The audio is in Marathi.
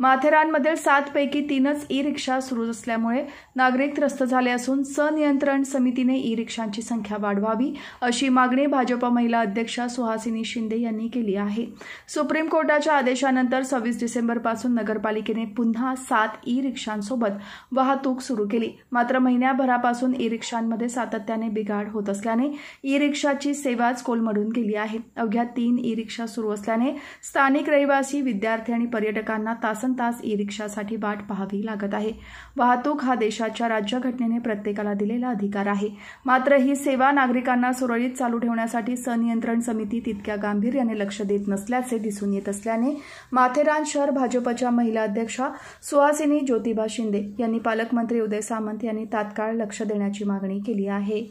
माथेरानमधील सातपैकी तीनच ई रिक्षा सुरू असल्यामुळे नागरिक त्रस्त झाले असून सनियंत्रण समितीने ई रिक्षांची संख्या वाढवावी अशी मागणी भाजप महिला अध्यक्षा सुहासिनी शिंदे यांनी केली आहे सुप्रीम कोर्टाच्या आदेशानंतर सव्वीस डिसेंबरपासून नगरपालिकेने पुन्हा सात ई रिक्षांसोबत वाहतूक सुरू केली मात्र महिन्याभरापासून ई रिक्षांमध्ये सातत्याने बिघाड होत असल्याने ई रिक्षाची सेवाच कोलमडून गेली आहे अवघ्या तीन ई रिक्षा सुरू असल्याने स्थानिक रहिवासी विद्यार्थी आणि पर्यटकांना तास तासन तास ई रिक्षासाठी वाट पाहावी लागत आहे वाहतूक हा देशाच्या राज्यघटनेने प्रत्येकाला दिलेला अधिकार आहे मात्र ही सेवा नागरिकांना सुरळीत चालू ठेवण्यासाठी सनियंत्रण समिती तितक्या गांभीर्याने लक्ष देत नसल्याचे दिसून येत असल्याने माथेरान शहर भाजपच्या महिला अध्यक्षा सुहासिनी ज्योतिबा शिंदे यांनी पालकमंत्री उदय सामंत यांनी तात्काळ लक्ष देण्याची मागणी केली आहे